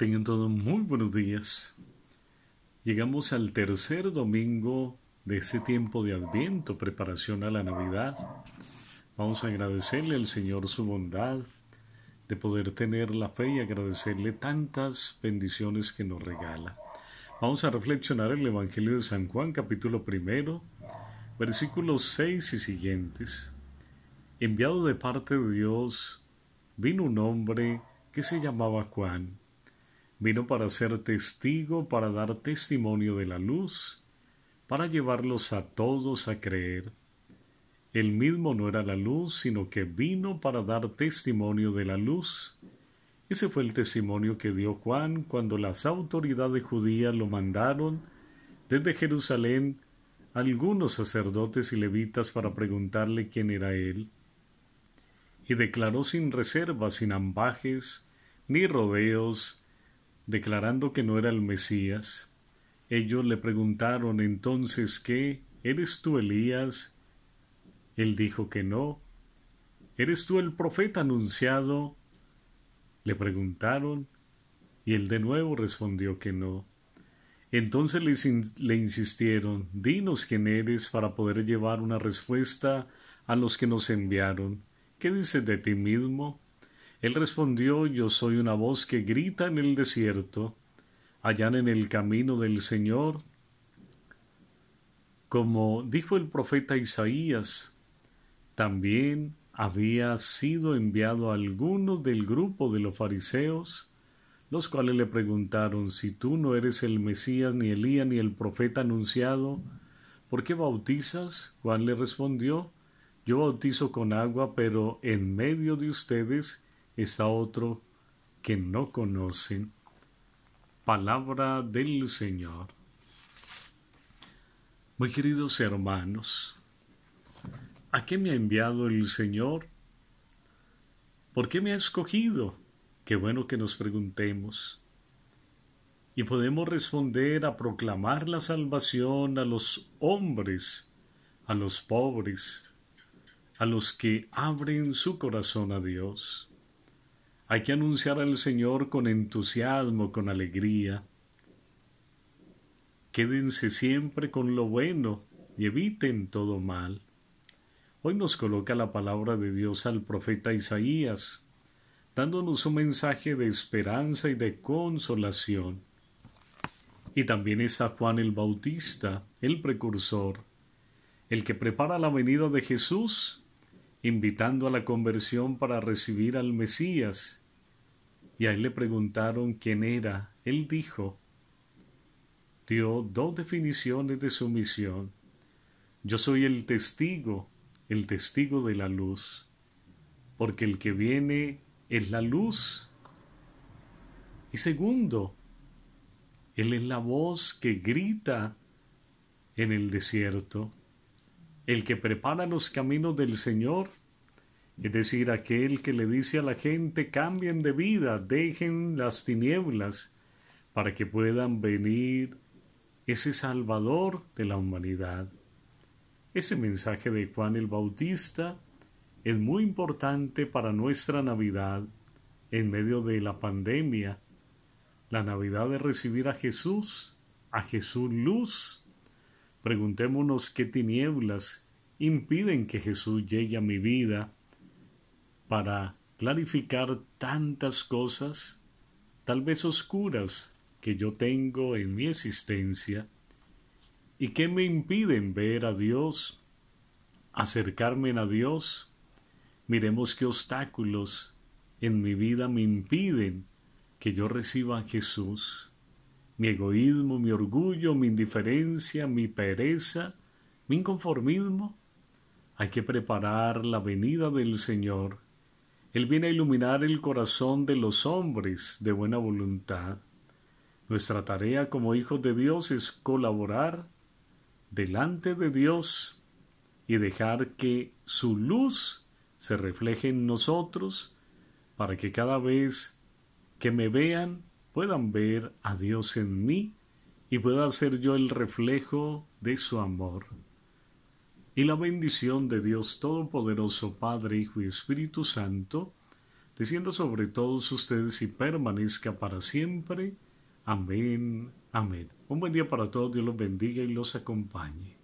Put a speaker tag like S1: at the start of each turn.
S1: Tengan todos muy buenos días. Llegamos al tercer domingo de ese tiempo de Adviento, preparación a la Navidad. Vamos a agradecerle al Señor su bondad de poder tener la fe y agradecerle tantas bendiciones que nos regala. Vamos a reflexionar el Evangelio de San Juan, capítulo primero, versículos 6 y siguientes. Enviado de parte de Dios, vino un hombre que se llamaba Juan. Vino para ser testigo, para dar testimonio de la luz, para llevarlos a todos a creer. Él mismo no era la luz, sino que vino para dar testimonio de la luz. Ese fue el testimonio que dio Juan cuando las autoridades judías lo mandaron desde Jerusalén algunos sacerdotes y levitas para preguntarle quién era él. Y declaró sin reservas, sin ambajes, ni rodeos, declarando que no era el Mesías, ellos le preguntaron entonces ¿qué? ¿eres tú Elías? Él dijo que no. ¿Eres tú el profeta anunciado? Le preguntaron y él de nuevo respondió que no. Entonces le insistieron, dinos quién eres para poder llevar una respuesta a los que nos enviaron. ¿Qué dices de ti mismo? Él respondió, Yo soy una voz que grita en el desierto, allá en el camino del Señor. Como dijo el profeta Isaías, también había sido enviado alguno del grupo de los fariseos, los cuales le preguntaron, Si tú no eres el Mesías, ni Elías, ni el profeta anunciado, ¿por qué bautizas? Juan le respondió, Yo bautizo con agua, pero en medio de ustedes, está otro que no conocen. Palabra del Señor. Muy queridos hermanos, ¿a qué me ha enviado el Señor? ¿Por qué me ha escogido? Qué bueno que nos preguntemos. Y podemos responder a proclamar la salvación a los hombres, a los pobres, a los que abren su corazón a Dios. Hay que anunciar al Señor con entusiasmo, con alegría. Quédense siempre con lo bueno y eviten todo mal. Hoy nos coloca la palabra de Dios al profeta Isaías, dándonos un mensaje de esperanza y de consolación. Y también está Juan el Bautista, el precursor, el que prepara la venida de Jesús, invitando a la conversión para recibir al Mesías, y a él le preguntaron quién era, él dijo, dio dos definiciones de su misión. Yo soy el testigo, el testigo de la luz, porque el que viene es la luz. Y segundo, Él es la voz que grita en el desierto, el que prepara los caminos del Señor, es decir, aquel que le dice a la gente cambien de vida, dejen las tinieblas, para que puedan venir ese Salvador de la humanidad. Ese mensaje de Juan el Bautista es muy importante para nuestra Navidad en medio de la pandemia. La Navidad de recibir a Jesús, a Jesús luz. Preguntémonos qué tinieblas impiden que Jesús llegue a mi vida para clarificar tantas cosas, tal vez oscuras, que yo tengo en mi existencia y que me impiden ver a Dios, acercarme a Dios. Miremos qué obstáculos en mi vida me impiden que yo reciba a Jesús. Mi egoísmo, mi orgullo, mi indiferencia, mi pereza, mi inconformismo. Hay que preparar la venida del Señor él viene a iluminar el corazón de los hombres de buena voluntad. Nuestra tarea como hijos de Dios es colaborar delante de Dios y dejar que su luz se refleje en nosotros para que cada vez que me vean puedan ver a Dios en mí y pueda ser yo el reflejo de su amor y la bendición de Dios Todopoderoso, Padre, Hijo y Espíritu Santo, diciendo sobre todos ustedes y permanezca para siempre. Amén, amén. Un buen día para todos, Dios los bendiga y los acompañe.